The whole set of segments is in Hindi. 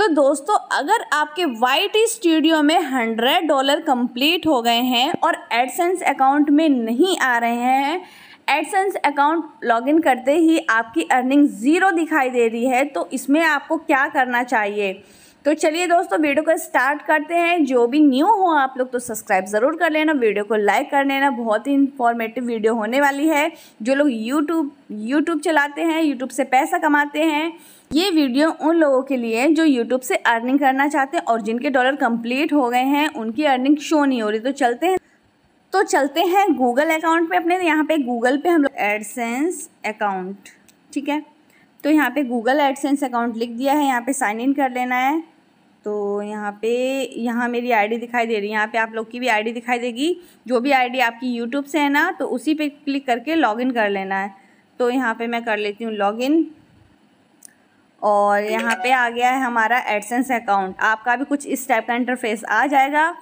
तो दोस्तों अगर आपके वाई टी स्टूडियो में हंड्रेड डॉलर कंप्लीट हो गए हैं और एडसेंस अकाउंट में नहीं आ रहे हैं एडसेंस अकाउंट लॉगिन करते ही आपकी अर्निंग ज़ीरो दिखाई दे रही है तो इसमें आपको क्या करना चाहिए तो चलिए दोस्तों वीडियो को स्टार्ट करते हैं जो भी न्यू हो आप लोग तो सब्सक्राइब ज़रूर कर लेना वीडियो को लाइक कर लेना बहुत ही इन्फॉर्मेटिव वीडियो होने वाली है जो लोग यूट्यूब यूट्यूब चलाते हैं यूट्यूब से पैसा कमाते हैं ये वीडियो उन लोगों के लिए जो यूट्यूब से अर्निंग करना चाहते हैं और जिनके डॉलर कम्प्लीट हो गए हैं उनकी अर्निंग शो नहीं हो रही तो चलते हैं तो चलते हैं गूगल अकाउंट पर अपने यहाँ पर गूगल पर हम लोग एडसेंस अकाउंट ठीक है तो यहाँ पे गूगल एडसेंस अकाउंट लिख दिया है यहाँ पे साइन इन कर लेना है तो यहाँ पे यहाँ मेरी आईडी दिखाई दे रही है यहाँ पे आप लोग की भी आईडी दिखाई देगी जो भी आईडी आपकी यूट्यूब से है ना तो उसी पे क्लिक करके लॉगिन कर लेना है तो यहाँ पे मैं कर लेती हूँ लॉगिन और यहाँ पे आ गया है हमारा एडसेंस अकाउंट आपका भी कुछ इस टाइप का इंटरफेस आ जाएगा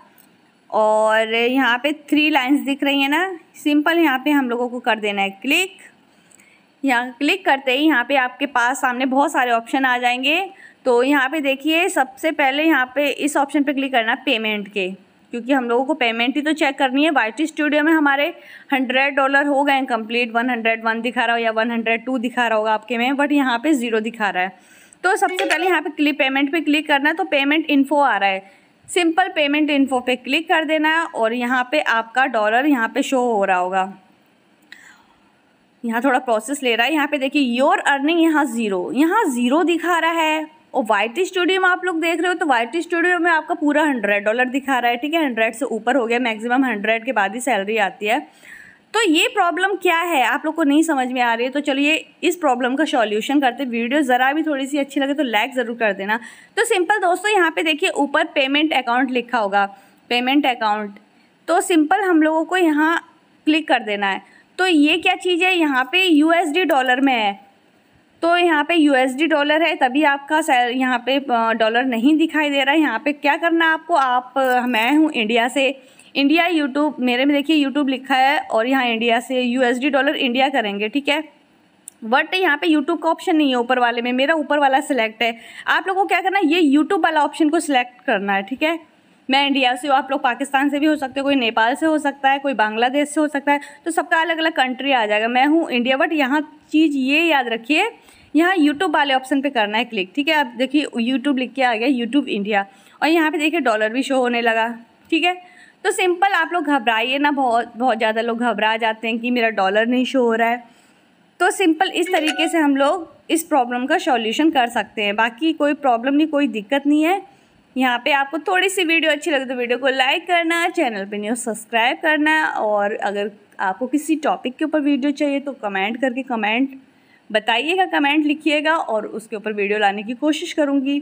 और यहाँ पे थ्री लाइन्स दिख रही है ना सिंपल यहाँ पे हम लोगों को कर देना है क्लिक यहाँ क्लिक करते ही यहाँ पे आपके पास सामने बहुत सारे ऑप्शन आ जाएंगे तो यहाँ पे देखिए सबसे पहले यहाँ पे इस ऑप्शन पे क्लिक करना है पेमेंट के क्योंकि हम लोगों को पेमेंट ही तो चेक करनी है वाई स्टूडियो में हमारे हंड्रेड डॉलर हो गए कंप्लीट वन हंड्रेड वन दिखा रहा हो या वन हंड्रेड टू दिखा रहा होगा आपके में बट यहाँ पे ज़ीरो दिखा रहा है तो सबसे पहले यहाँ पे क्लिक पेमेंट पे क्लिक करना है तो पेमेंट इन्फो आ रहा है सिंपल पेमेंट इन्फो पे क्लिक कर देना है और यहाँ पर आपका डॉलर यहाँ पर शो हो रहा होगा यहाँ थोड़ा प्रोसेस ले रहा है यहाँ पे देखिए योर अर्निंग यहाँ ज़ीरो यहाँ ज़ीरो दिखा रहा है और वाइट स्टूडियो में आप लोग देख रहे हो तो वाइट स्टूडियो में आपका पूरा हंड्रेड डॉलर दिखा रहा है ठीक है हंड्रेड से ऊपर हो गया मैक्सिमम हंड्रेड के बाद ही सैलरी आती है तो ये प्रॉब्लम क्या है आप लोग को नहीं समझ में आ रही है तो चलिए इस प्रॉब्लम का सॉल्यूशन करते वीडियो ज़रा भी थोड़ी सी अच्छी लगे तो लाइक ज़रूर कर देना तो सिंपल दोस्तों यहाँ पे देखिए ऊपर पेमेंट अकाउंट लिखा होगा पेमेंट अकाउंट तो सिंपल हम लोगों को यहाँ क्लिक कर देना है तो ये क्या चीज़ है यहाँ पे यूएसडी डॉलर में है तो यहाँ पे यूएसडी डॉलर है तभी आपका यहाँ पे डॉलर नहीं दिखाई दे रहा है यहाँ पे क्या करना है आपको आप मैं हूँ इंडिया से इंडिया यूट्यूब मेरे में देखिए यूट्यूब लिखा है और यहाँ इंडिया से यू डॉलर इंडिया करेंगे ठीक है बट यहाँ पे यूट्यूब का ऑप्शन नहीं है ऊपर वाले में मेरा ऊपर वाला सिलेक्ट है आप लोगों को क्या करना है ये YouTube वाला ऑप्शन को सिलेक्ट करना है ठीक है मैं इंडिया से हूँ आप लोग पाकिस्तान से भी हो सकते हो कोई नेपाल से हो सकता है कोई बांग्लादेश से हो सकता है तो सबका अलग अलग कंट्री आ जाएगा मैं हूँ इंडिया बट यहाँ चीज़ ये याद रखिए यहाँ यूट्यूब वाले ऑप्शन पे करना है क्लिक ठीक है आप देखिए यूट्यूब लिख के आ गया यूट्यूब इंडिया और यहाँ पे देखिए डॉलर भी शो होने लगा ठीक है तो सिंपल आप लोग घबराइए ना बहुत बहुत ज़्यादा लोग घबरा जाते हैं कि मेरा डॉलर नहीं शो हो रहा है तो सिंपल इस तरीके से हम लोग इस प्रॉब्लम का सॉल्यूशन कर सकते हैं बाकी कोई प्रॉब्लम नहीं कोई दिक्कत नहीं है यहाँ पे आपको थोड़ी सी वीडियो अच्छी लगे तो वीडियो को लाइक करना चैनल पे न्यूज़ सब्सक्राइब करना और अगर आपको किसी टॉपिक के ऊपर वीडियो चाहिए तो कमेंट करके कमेंट बताइएगा कमेंट लिखिएगा और उसके ऊपर वीडियो लाने की कोशिश करूँगी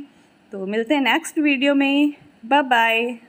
तो मिलते हैं नेक्स्ट वीडियो में बाय बाय